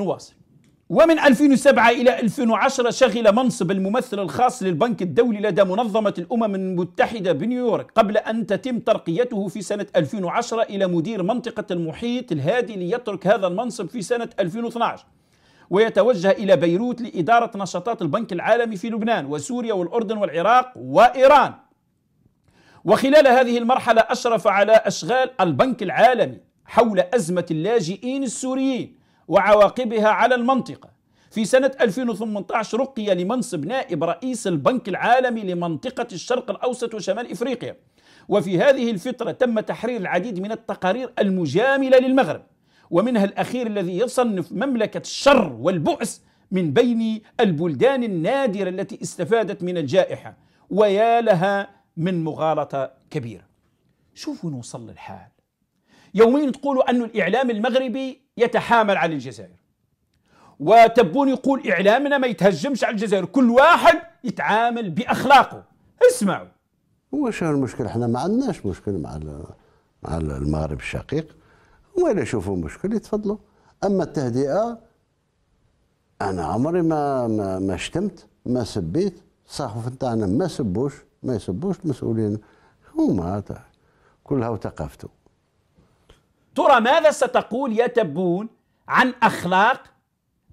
نواصل ومن 2007 إلى 2010 شغل منصب الممثل الخاص للبنك الدولي لدى منظمة الأمم المتحدة بنيويورك قبل أن تتم ترقيته في سنة 2010 إلى مدير منطقة المحيط الهادي ليترك هذا المنصب في سنة 2012 ويتوجه إلى بيروت لإدارة نشاطات البنك العالمي في لبنان وسوريا والأردن والعراق وإيران وخلال هذه المرحلة أشرف على أشغال البنك العالمي حول أزمة اللاجئين السوريين وعواقبها على المنطقة في سنة 2018 رقي لمنصب نائب رئيس البنك العالمي لمنطقة الشرق الأوسط وشمال إفريقيا وفي هذه الفترة تم تحرير العديد من التقارير المجاملة للمغرب ومنها الأخير الذي يصنف مملكة الشر والبؤس من بين البلدان النادرة التي استفادت من الجائحة ويا لها من مغالطة كبيرة شوفوا نوصل للحال يومين تقولوا أن الإعلام المغربي يتحامل على الجزائر وتبون يقول اعلامنا ما يتهجمش على الجزائر كل واحد يتعامل باخلاقه اسمعوا هو شنو المشكل احنا ما عندناش مشكل مع مع المغرب الشقيق هما اللي يشوفوا مشكل يتفضلوا اما التهدئه انا عمري ما ما, ما شتمت ما سبيت الصحف نتاعنا ما سبوش ما يسبوش المسؤولين هما كلها وثقافته ترى ماذا ستقول يا تبون عن أخلاق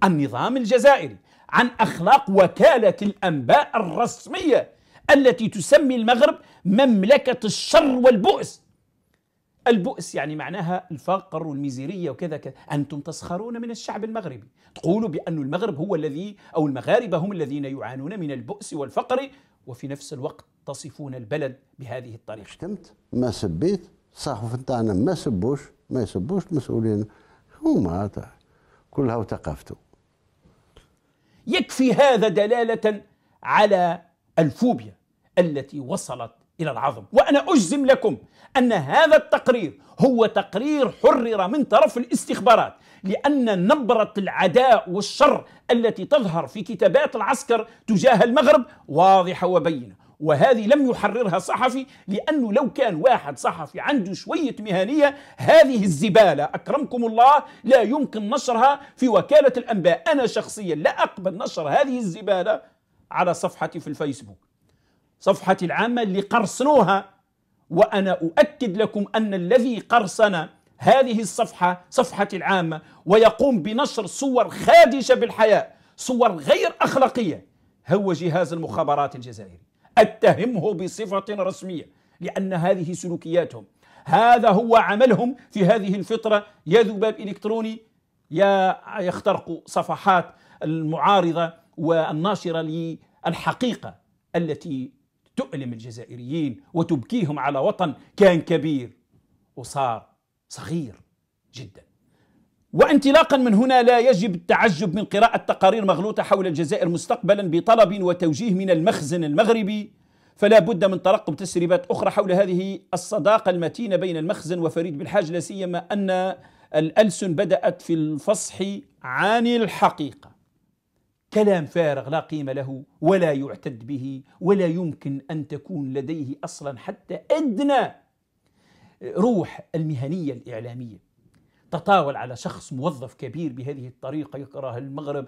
النظام الجزائري عن أخلاق وكالة الأنباء الرسمية التي تسمي المغرب مملكة الشر والبؤس البؤس يعني معناها الفقر والميزيرية وكذا كذا أنتم تسخرون من الشعب المغربي تقولوا بأن المغرب هو الذي أو المغاربة هم الذين يعانون من البؤس والفقر وفي نفس الوقت تصفون البلد بهذه الطريقة شتمت ما سبيت الصحف نتاعنا ما يسبوش ما يسبوش المسؤولين هما كلها وثقافته يكفي هذا دلالة على الفوبيا التي وصلت إلى العظم وأنا أجزم لكم أن هذا التقرير هو تقرير حرر من طرف الاستخبارات لأن نبرة العداء والشر التي تظهر في كتابات العسكر تجاه المغرب واضحة وبينة وهذه لم يحررها صحفي لأنه لو كان واحد صحفي عنده شوية مهنية هذه الزبالة أكرمكم الله لا يمكن نشرها في وكالة الأنباء أنا شخصيا لا أقبل نشر هذه الزبالة على صفحتي في الفيسبوك صفحتي العامة اللي قرصنوها وأنا أؤكد لكم أن الذي قرصن هذه الصفحة صفحة العامة ويقوم بنشر صور خادشة بالحياة صور غير أخلاقية هو جهاز المخابرات الجزائري اتهمه بصفه رسميه لان هذه سلوكياتهم هذا هو عملهم في هذه الفتره يا ذباب الكتروني يا يخترق صفحات المعارضه والناشره للحقيقه التي تؤلم الجزائريين وتبكيهم على وطن كان كبير وصار صغير جدا وانطلاقا من هنا لا يجب التعجب من قراءة تقارير مغلوطة حول الجزائر مستقبلا بطلب وتوجيه من المخزن المغربي فلا بد من ترقب تسريبات أخرى حول هذه الصداقة المتينة بين المخزن وفريد بالحاج لا سيما أن الألسن بدأت في الفصح عن الحقيقة كلام فارغ لا قيمة له ولا يعتد به ولا يمكن أن تكون لديه أصلا حتى أدنى روح المهنية الإعلامية تطاول على شخص موظف كبير بهذه الطريقة يكره المغرب